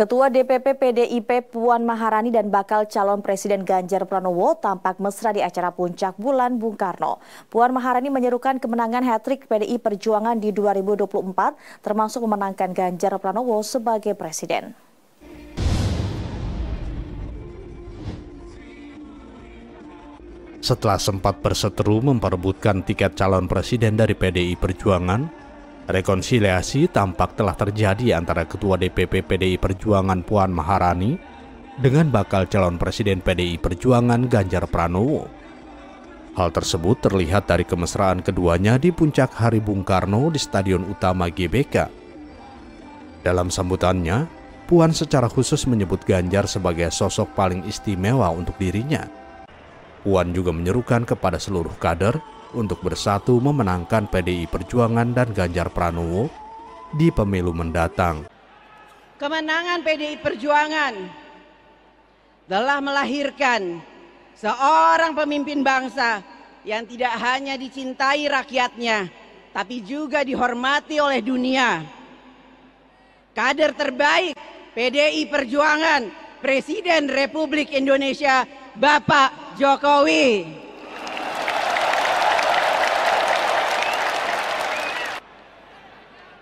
Ketua DPP PDIP Puan Maharani dan bakal calon Presiden Ganjar Pranowo tampak mesra di acara puncak bulan Bung Karno. Puan Maharani menyerukan kemenangan hat-trick PDI Perjuangan di 2024 termasuk memenangkan Ganjar Pranowo sebagai Presiden. Setelah sempat berseteru memperebutkan tiket calon presiden dari PDI Perjuangan, Rekonsiliasi tampak telah terjadi antara Ketua DPP PDI Perjuangan Puan Maharani dengan bakal calon presiden PDI Perjuangan Ganjar Pranowo. Hal tersebut terlihat dari kemesraan keduanya di puncak Hari Bung Karno di Stadion Utama GBK. Dalam sambutannya, Puan secara khusus menyebut Ganjar sebagai sosok paling istimewa untuk dirinya. Puan juga menyerukan kepada seluruh kader untuk bersatu memenangkan PDI Perjuangan dan Ganjar Pranowo di pemilu mendatang. Kemenangan PDI Perjuangan telah melahirkan seorang pemimpin bangsa yang tidak hanya dicintai rakyatnya, tapi juga dihormati oleh dunia. Kader terbaik PDI Perjuangan, Presiden Republik Indonesia, Bapak Jokowi.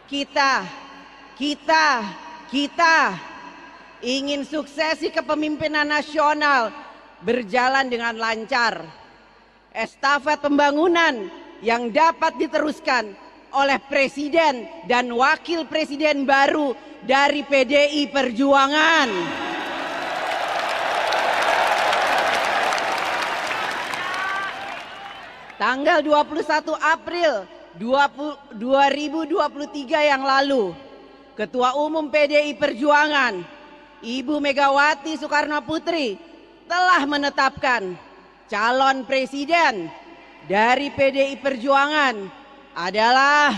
Kita, kita, kita ingin suksesi kepemimpinan nasional berjalan dengan lancar. Estafet pembangunan yang dapat diteruskan oleh presiden dan wakil presiden baru dari PDI Perjuangan. Tanggal 21 April 2023 yang lalu, Ketua Umum PDI Perjuangan, Ibu Megawati Soekarno Putri, telah menetapkan calon presiden dari PDI Perjuangan adalah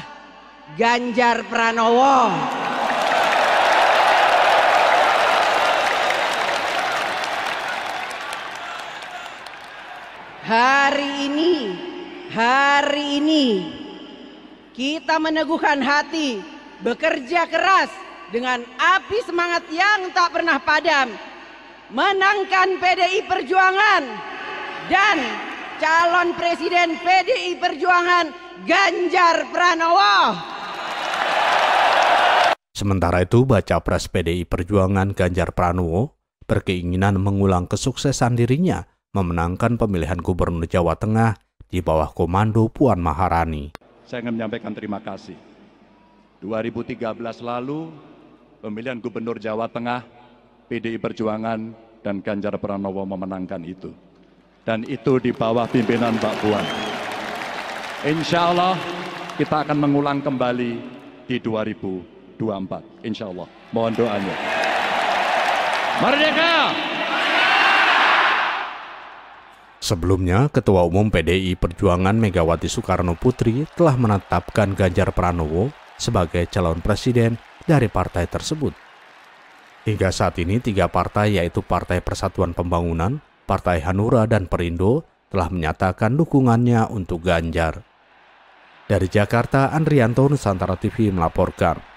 Ganjar Pranowo. Hari ini, hari ini kita meneguhkan hati, bekerja keras dengan api semangat yang tak pernah padam, menangkan PDI Perjuangan dan calon presiden PDI Perjuangan Ganjar Pranowo. Sementara itu, baca pres PDI Perjuangan Ganjar Pranowo berkeinginan mengulang kesuksesan dirinya memenangkan pemilihan gubernur Jawa Tengah di bawah komando Puan Maharani saya ingin menyampaikan terima kasih. 2013 lalu, pemilihan Gubernur Jawa Tengah, PDI Perjuangan, dan Ganjar Pranowo memenangkan itu. Dan itu di bawah pimpinan Pak Puan. Insya Allah kita akan mengulang kembali di 2024. Insya Allah. Mohon doanya. Merdeka! Sebelumnya, Ketua Umum PDI Perjuangan Megawati Soekarno Putri telah menetapkan Ganjar Pranowo sebagai calon presiden dari partai tersebut. Hingga saat ini, tiga partai yaitu Partai Persatuan Pembangunan, Partai Hanura, dan Perindo telah menyatakan dukungannya untuk Ganjar. Dari Jakarta, Andrianto Nusantara TV melaporkan.